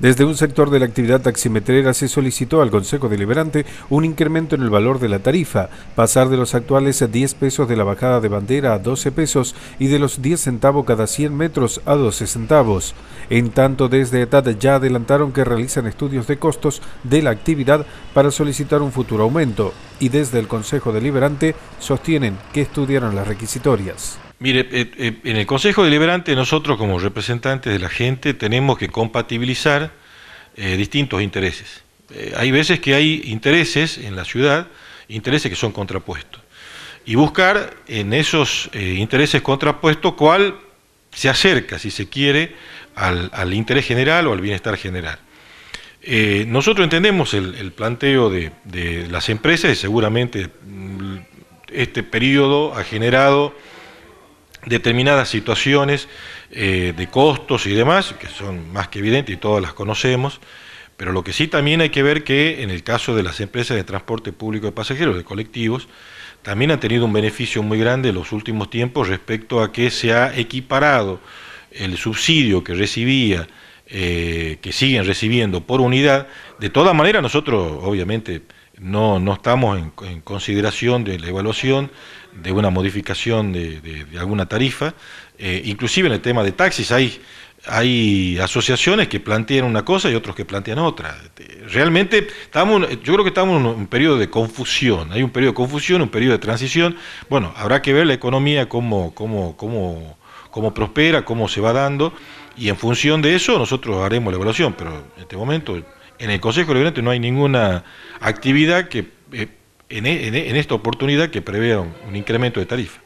Desde un sector de la actividad taximetrera se solicitó al Consejo Deliberante un incremento en el valor de la tarifa, pasar de los actuales 10 pesos de la bajada de bandera a 12 pesos y de los 10 centavos cada 100 metros a 12 centavos. En tanto, desde ETAD ya adelantaron que realizan estudios de costos de la actividad para solicitar un futuro aumento y desde el Consejo Deliberante sostienen que estudiaron las requisitorias. Mire, eh, eh, en el Consejo Deliberante nosotros como representantes de la gente tenemos que compatibilizar eh, distintos intereses. hay veces que hay intereses en la ciudad, intereses que son contrapuestos. Y buscar en esos intereses contrapuestos cuál se acerca, si se quiere, al, interés general o al bienestar general. nosotros entendemos el, planteo de, de las empresas y seguramente mm, este periodo ha generado determinadas situaciones eh, de costos y demás, que son más que evidentes y todas las conocemos, pero lo que sí también hay que ver que en el caso de las empresas de transporte público de pasajeros, de colectivos, también han tenido un beneficio muy grande en los últimos tiempos respecto a que se ha equiparado el subsidio que recibía, eh, que siguen recibiendo por unidad. De todas maneras, nosotros obviamente no, no estamos en, consideración de la evaluación de una modificación de, alguna tarifa. Eh, inclusive en el tema de taxis hay, hay asociaciones que plantean una cosa y otros que plantean otra. Este, realmente estamos, yo creo que estamos en un periodo de confusión, hay un periodo de confusión, un periodo de transición. Bueno, habrá que ver la economía cómo, cómo, cómo, cómo prospera, cómo se va dando, y en función de eso nosotros haremos la evaluación, pero en este momento en el Consejo Deliberante no hay ninguna actividad que eh, en, e, e, en esta oportunidad que prevea un incremento de tarifa.